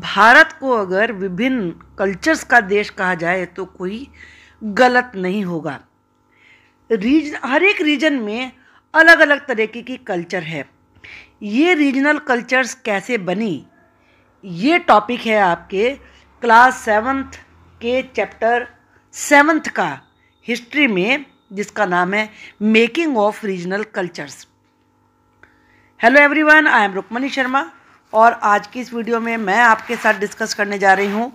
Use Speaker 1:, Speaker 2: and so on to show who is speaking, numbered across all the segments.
Speaker 1: भारत को अगर विभिन्न कल्चर्स का देश कहा जाए तो कोई गलत नहीं होगा रीज हर एक रीजन में अलग अलग तरीके की कल्चर है ये रीजनल कल्चर्स कैसे बनी ये टॉपिक है आपके क्लास सेवन्थ के चैप्टर सेवन्थ का हिस्ट्री में जिसका नाम है making of regional cultures hello everyone I am Rukmani Sharma और आज की इस वीडियो में मैं आपके साथ डिस्कस करने जा रही हूँ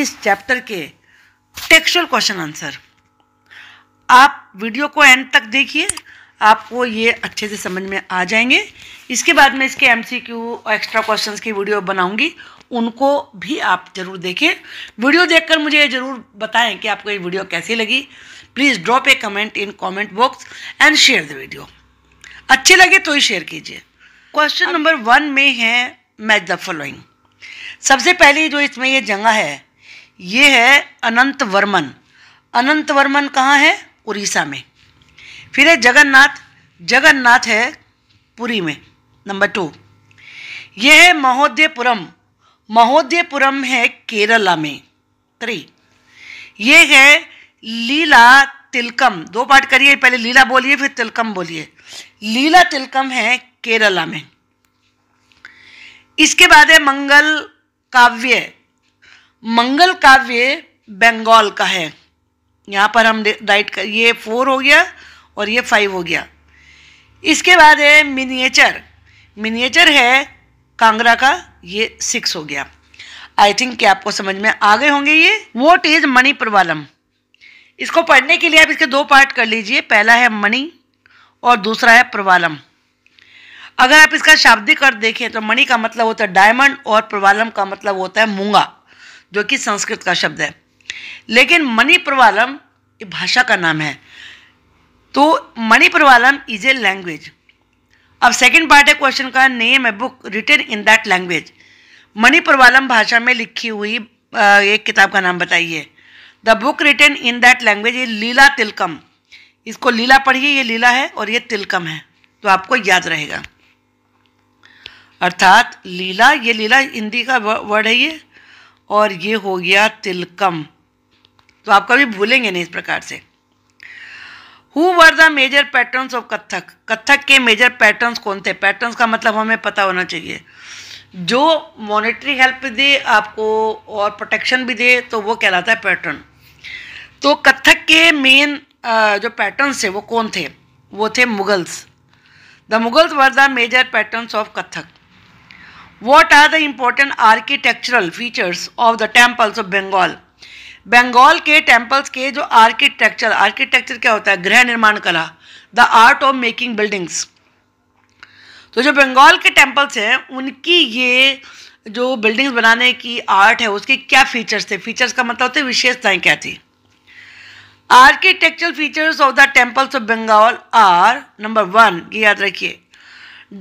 Speaker 1: इस चैप्टर के टेक्सुअल क्वेश्चन आंसर आप वीडियो को एंड तक देखिए आपको ये अच्छे से समझ में आ जाएंगे इसके बाद में इसके एमसीक्यू एक्स्ट्रा क्वेश्चंस की वीडियो बनाऊंगी उनको भी आप ज़रूर देखें वीडियो देखकर मुझे ये ज़रूर बताएं कि आपको ये वीडियो कैसी लगी please drop a comment in comment box and share the video अच्छे लगे तो ही शेयर कीजिए क्वेश्चन नंबर वन में है मैच द फॉलोइंग सबसे पहले जो इसमें ये जगह है ये है अनंत वर्मन अनंत वर्मन कहाँ है उड़ीसा में फिर है जगन्नाथ जगन्नाथ है पुरी में नंबर टू ये है महोदयपुरम महोदयपुरम है केरला में थ्री ये है लीला तिलकम दो पार्ट करिए पहले लीला बोलिए फिर तिलकम बोलिए लीला तिलकम है केरला में इसके बाद है मंगल काव्य मंगल काव्य बंगाल का है यहाँ पर हम राइट कर ये फोर हो गया और ये फाइव हो गया इसके बाद है मिनिएचर मिनिएचर है कांगड़ा का ये सिक्स हो गया आई थिंक कि आपको समझ में आ गए होंगे ये वोट इज मणि प्रवालम इसको पढ़ने के लिए आप इसके दो पार्ट कर लीजिए पहला है मणि और दूसरा है प्रवालम अगर आप इसका शाब्दिक अर्थ देखें तो मणि का मतलब होता है डायमंड और प्रवालम का मतलब होता है मूंगा जो कि संस्कृत का शब्द है लेकिन मणि प्रवालम भाषा का नाम है तो Manipravalam is a language अब सेकंड पार्ट है क्वेश्चन का नेम है book written in that language Manipravalam भाषा में लिखी हुई एक किताब का नाम बताइए the book written in that language ये लीला तिलकम इसको लीला पढ़िए ये लीला है और ये तिलकम है तो आपको याद रहेगा अर्थात लीला ये लीला हिंदी का वर्ड है ये और ये हो गया तिलकम तो आप कभी भूलेंगे नहीं इस प्रकार से who were the major patterns of Kathak Kathak के मेजर पैटर्न्स कौन थे पैटर्न्स का मतलब हमें पता होना चाहिए जो मॉनेटरी हेल्प दे आपको और प्रोटेक्शन भी दे तो वो कहलाता है पैटर्न तो कथक के मेन जो पैटर्न्स थे वो कौन थे वो थे Mughals the Mughals were the major patterns of Kathak What are the important architectural features of the temples of Bengal? Bengal के टेम्पल्स के जो आर्किटेक्चर आर्किटेक्चर क्या होता है गृह निर्माण कला the art of making buildings तो जो बंगाल के टेम्पल्स हैं उनकी ये जो बिल्डिंग्स बनाने की आर्ट है उसके क्या फीचर्स थे फीचर्स का मतलब होते विशेषताएं क्या थी architectural features of the temples of Bengal are number one ये याद रखिए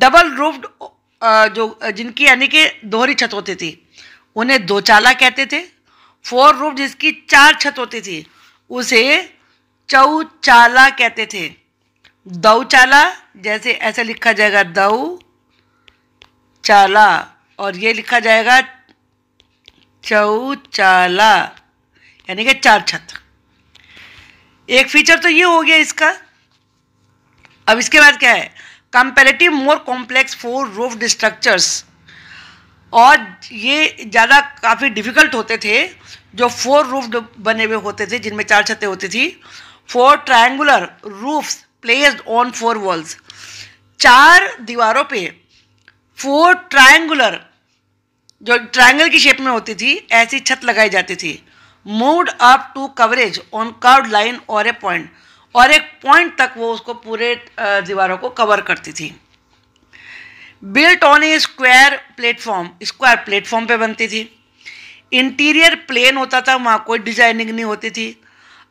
Speaker 1: डबल रूफ्ड जो जिनकी यानी कि दोहरी छत होती थी उन्हें दो चाला कहते थे फोर रूफ जिसकी चार छत होती थी उसे चौचाला कहते थे चाला जैसे ऐसे लिखा जाएगा दऊ चाला और ये लिखा जाएगा चौचाला यानी कि चार छत एक फीचर तो ये हो गया इसका अब इसके बाद क्या है comparative more complex four roof structures और ये ज़्यादा काफ़ी डिफ़िकल्ट होते थे जो फोर रूफ बने हुए होते थे जिनमें चार छतें होती थी four triangular roofs placed on four walls चार दीवारों पे फोर ट्रायंगुलर जो ट्रायंगल की शेप में होती थी ऐसी छत लगाई जाती थी moved up to converge on curve line और ए पॉइंट और एक पॉइंट तक वो उसको पूरे दीवारों को कवर करती थी built on a square platform square platform पे बनती थी इंटीरियर प्लेन होता था वहाँ कोई डिजाइनिंग नहीं होती थी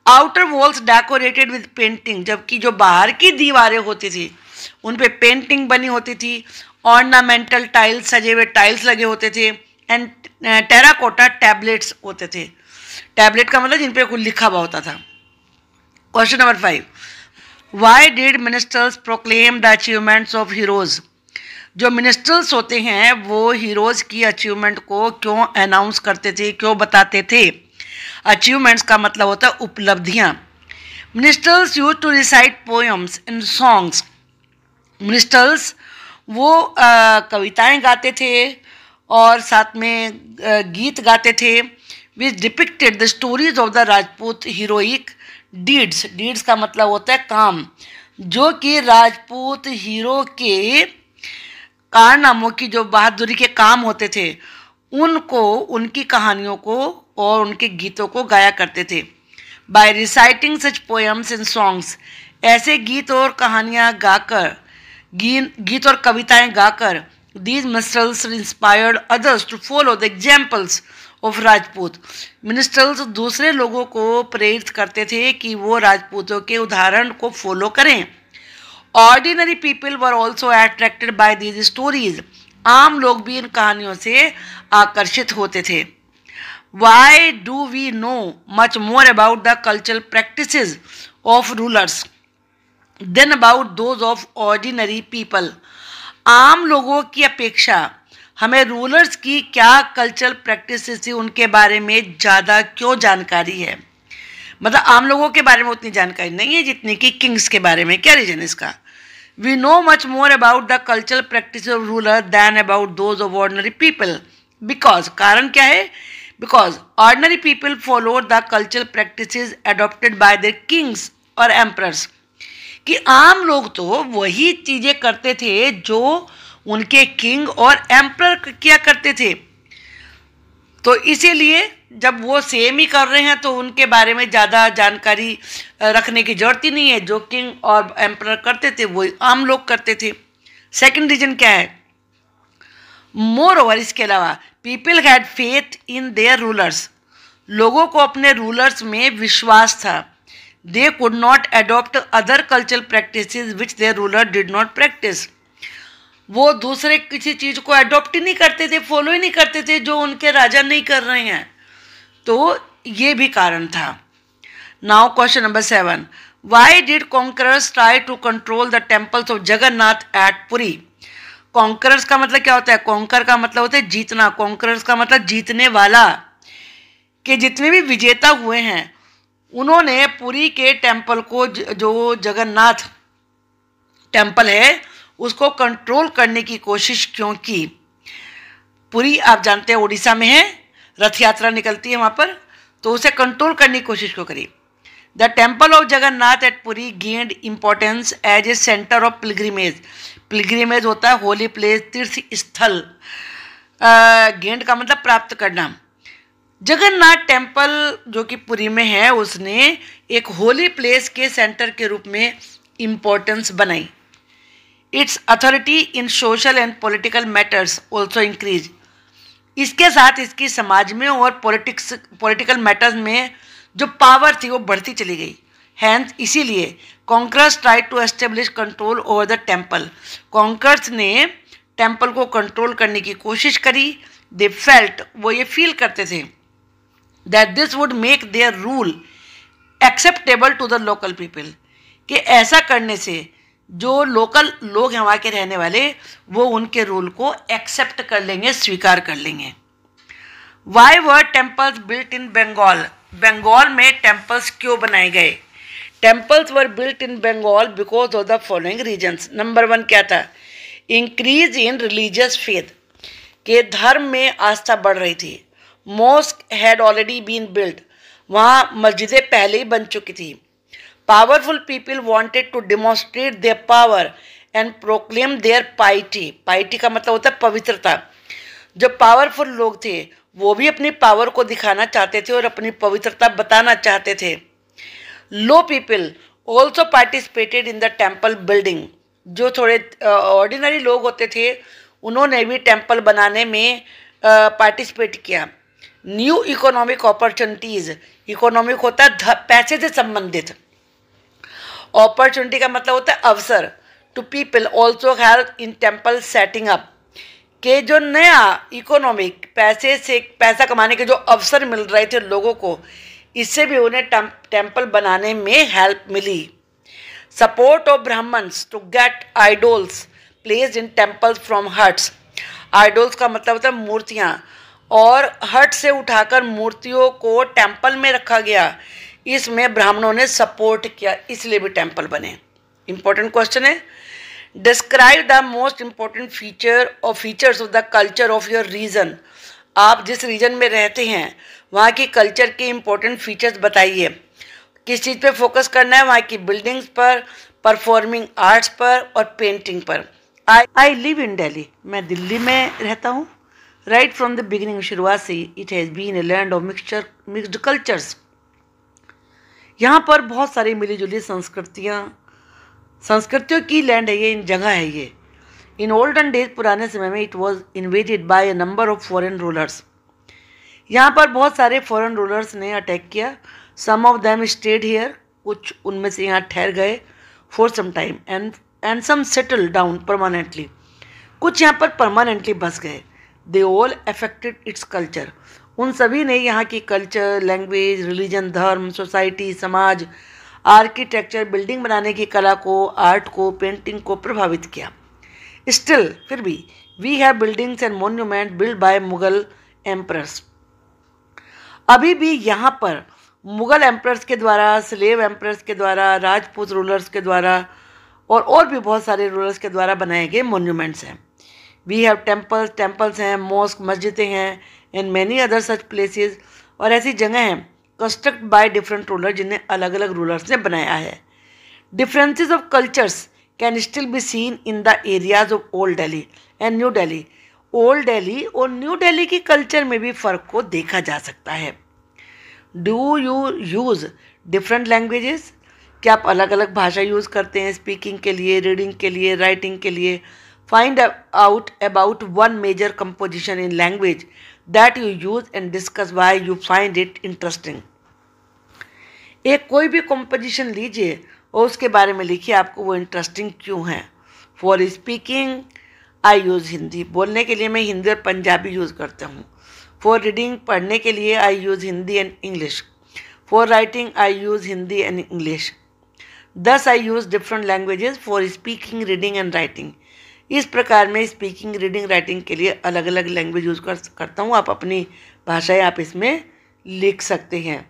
Speaker 1: outer walls decorated with painting जबकि जो बाहर की दीवारें होती थी उन पर पेंटिंग बनी होती थी ऑर्नामेंटल टाइल्स सजे हुए टाइल्स लगे होते थे एंड टेराकोटा टैबलेट्स होते थे टैबलेट का मतलब जिन पर कुछ लिखा हुआ होता था question number five why did ministers proclaim the achievements of heroes जो मिनिस्टर्स होते हैं वो हीरोज़ की अचीवमेंट को क्यों अनाउंस करते थे क्यों बताते थे अचीवमेंट्स का मतलब होता है उपलब्धियाँ ministers use to recite poems in songs ministers वो कविताएं गाते थे और साथ में गीत गाते थे which depicted the stories of the Rajput heroic deeds deeds का मतलब होता है काम जो कि राजपूत हीरो के कारनामों की जो बहादुरी के काम होते थे उनको उनकी कहानियों को और उनके गीतों को गाया करते थे by reciting such poems and songs ऐसे गीत और कहानियाँ गाकर गीत और कविताएं गाकर these minstrels inspired others to follow the examples of Rajput ministers दूसरे लोगों को प्रेरित करते थे कि वो राजपूतों के उदाहरण को फॉलो करें ordinary people were also attracted by these stories आम लोग भी इन कहानियों से आकर्षित होते थे why do we know much more about the cultural practice of rulers than about those of ordinary people आम लोगों की अपेक्षा हमें रूलर्स की क्या कल्चरल प्रैक्टिस थी उनके बारे में ज़्यादा क्यों जानकारी है मतलब आम लोगों के बारे में उतनी जानकारी नहीं है जितनी कि किंग्स के बारे में क्या रीजन इसका we know much more about the cultural practice of ruler than about those of ordinary people because कारण क्या है because ordinary people follow the cultural practice adopted by their kings और एम्प्रस कि आम लोग तो वही चीज़ें करते थे जो उनके किंग और एम्पर किया करते थे तो इसीलिए जब वो सेम ही कर रहे हैं तो उनके बारे में ज़्यादा जानकारी रखने की ज़रूरत ही नहीं है जो किंग और एम्पर करते थे वो आम लोग करते थे सेकंड रीजन क्या है मोर ओवर इसके अलावा people had faith in their rulers लोगों को अपने रूलर्स में विश्वास था they could not adopt other cultural practice which their ruler did not practice वो दूसरे किसी चीज़ को एडॉप्ट ही नहीं करते थे फॉलो ही नहीं करते थे जो उनके राजा नहीं कर रहे हैं तो ये भी कारण था now question number seven why did conquerors try to control the temples of Jagannath at Puri conquerors का मतलब क्या होता है कॉन्कर का मतलब होता है जीतना कॉन्करर्स का मतलब जीतने वाला के जितने भी विजेता हुए हैं उन्होंने पुरी के टेम्पल को जो जगन्नाथ टेम्पल है उसको कंट्रोल करने की कोशिश क्यों की पूरी आप जानते हैं उड़ीसा में है रथ यात्रा निकलती है वहाँ पर तो उसे कंट्रोल करने की कोशिश क्यों करी the temple of Jagannath at Puri gained importance as a centre of pilgrimage pilgrimage होता है होली प्लेस तीर्थ स्थल गेंड का मतलब प्राप्त करना जगन्नाथ टेम्पल जो कि पुरी में है उसने एक होली प्लेस के सेंटर के रूप में इम्पोर्टेंस बनाई its authority in social and political matters also increase इसके साथ इसकी समाज में और पॉलिटिक्स पॉलिटिकल मैटर्स में जो पावर थी वो बढ़ती चली गई हैंस इसीलिए conquerors try to establish control over the temple conquerors ने टेम्पल को कंट्रोल करने की कोशिश करी दे फेल्ट वो ये फील करते थे that this would make their rule acceptable to the local people कि ऐसा करने से जो लोकल लोग हैं वहाँ के रहने वाले वो उनके रूल को एक्सेप्ट कर लेंगे स्वीकार कर लेंगे why were temples built in Bengal Bengal में टेम्पल्स क्यों बनाए गए temples were built in Bengal because of the following reasons number one क्या था इंक्रीज इन रिलीजियस फेथ के धर्म में आस्था बढ़ रही थी mosque had already been built वहाँ मस्जिदें पहले ही बन चुकी थी powerful people wanted to demonstrate their power and proclaim their piety piety का मतलब होता है पवित्रता जो पावरफुल लोग थे वो भी अपनी पावर को दिखाना चाहते थे और अपनी पवित्रता बताना चाहते थे low people also participated in the temple building जो थोड़े ऑर्डिनरी लोग होते थे उन्होंने भी टेम्पल बनाने में पार्टिसिपेट किया न्यू इकोनॉमिक अपॉर्चुनिटीज़ इकोनॉमिक होता है पैसे से संबंधित अपॉर्चुनिटी का मतलब होता है अवसर to people also help in temple setting up के जो नया इकोनॉमिक पैसे से पैसा कमाने के जो अवसर मिल रहे थे लोगों को इससे भी उन्हें टेम्पल बनाने में हेल्प मिली support of Brahmins to get idols place in temples from huts idols का मतलब होता है मूर्तियाँ और हट से उठाकर मूर्तियों को टेम्पल में रखा गया इसमें ब्राह्मणों ने सपोर्ट किया इसलिए भी टेम्पल बने इंपॉर्टेंट क्वेश्चन है describe the most important feature और features of the culture of your region आप जिस रीजन में रहते हैं वहाँ की कल्चर के इंपॉर्टेंट फीचर्स बताइए किस चीज़ पे फोकस करना है वहाँ की बिल्डिंग्स पर परफॉर्मिंग आर्ट्स पर और पेंटिंग पर आई आई लिव इन डेली मैं दिल्ली में रहता हूँ राइट फ्रॉम द बिगिनिंग शुरुआत से it has been a land of mixture mixed cultures यहाँ पर बहुत सारी मिली जुली संस्कृतियाँ संस्कृतियों की लैंड है ये इन जगह है ये इन ओल्डन डेज पुराने समय में it was invaded by a number of foreign rulers यहाँ पर बहुत सारे फॉरन रूलर्स ने अटैक किया some of them stayed here कुछ उनमें से यहाँ ठहर गए for some time and and some settle down permanently कुछ यहाँ पर परमानेंटली बस गए they all affected its culture उन सभी ने यहाँ की कल्चर लैंग्वेज रिलीजन धर्म सोसाइटी समाज आर्किटेक्चर बिल्डिंग बनाने की कला को आर्ट को पेंटिंग को प्रभावित किया स्टिल फिर भी we have buildings and monument build by Mughal emperors अभी भी यहाँ पर मुगल एम्प्रस के द्वारा स्लेव एम्प्रस के द्वारा राजपूत रूलर्स के द्वारा और और भी बहुत सारे रूलर्स के द्वारा बनाए गए मोन्यूमेंट्स हैं वी हैव टेम्पल्स टेम्पल्स हैं मॉस्क मस्जिदें हैं and many other such places और ऐसी जगह हैं कंस्ट्रक्ट बाय डिफरेंट रूलर जिन्हें अलग अलग रूलर्स ने बनाया है differences of cultures can still be seen in the areas of Old Delhi and New Delhi Old Delhi और न्यू डेली की कल्चर में भी फ़र्क को देखा जा सकता है do you use different languages क्या आप अलग अलग भाषा यूज़ करते हैं स्पीकिंग के लिए रीडिंग के लिए राइटिंग के लिए Find out about one major composition in language that you use and discuss why you find it interesting. एक कोई भी कंपोजिशन लीजिए और उसके बारे में लिखिए आपको वो इंटरेस्टिंग क्यों है for speaking I use Hindi बोलने के लिए मैं हिंदी और पंजाबी यूज़ करता हूँ फॉर रीडिंग पढ़ने के लिए I use Hindi and English for writing I use Hindi and English thus I use different languages for speaking reading and writing इस प्रकार मैं स्पीकिंग रीडिंग राइटिंग के लिए अलग अलग लैंग्वेज यूज़ कर करता हूँ आप अपनी भाषाएं आप इसमें लिख सकते हैं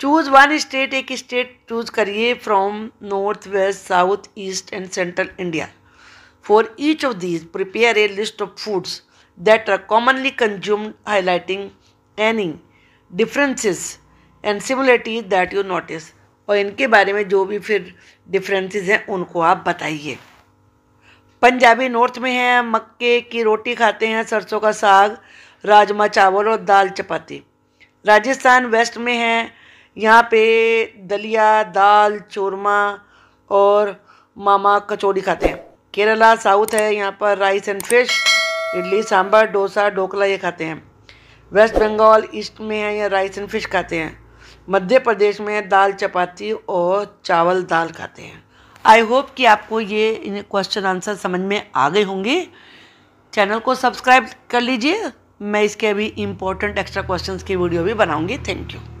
Speaker 1: चूज़ वन स्टेट एक स्टेट चूज करिए from north west south east and central India for each of these prepare a list of foods that are commonly consumed highlighting any differences and similarities that you notice और इनके बारे में जो भी फिर differences हैं उनको आप बताइए पंजाबी नॉर्थ में है मक्के की रोटी खाते हैं सरसों का साग राजमा चावल और दाल चपाती राजस्थान वेस्ट में है यहाँ पे दलिया दाल चूरमा और मामा कचौड़ी खाते हैं केरला साउथ है यहाँ पर rice and fish idli sambar dosa dhokla ये खाते हैं वेस्ट बंगाल ईस्ट में है या राइस एंड फिश खाते हैं मध्य प्रदेश में दाल चपाती और चावल दाल खाते हैं आई होप कि आपको ये क्वेश्चन आंसर समझ में आ गए होंगे चैनल को सब्सक्राइब कर लीजिए मैं इसके अभी इम्पोर्टेंट एक्स्ट्रा क्वेश्चंस की वीडियो भी बनाऊंगी थैंक यू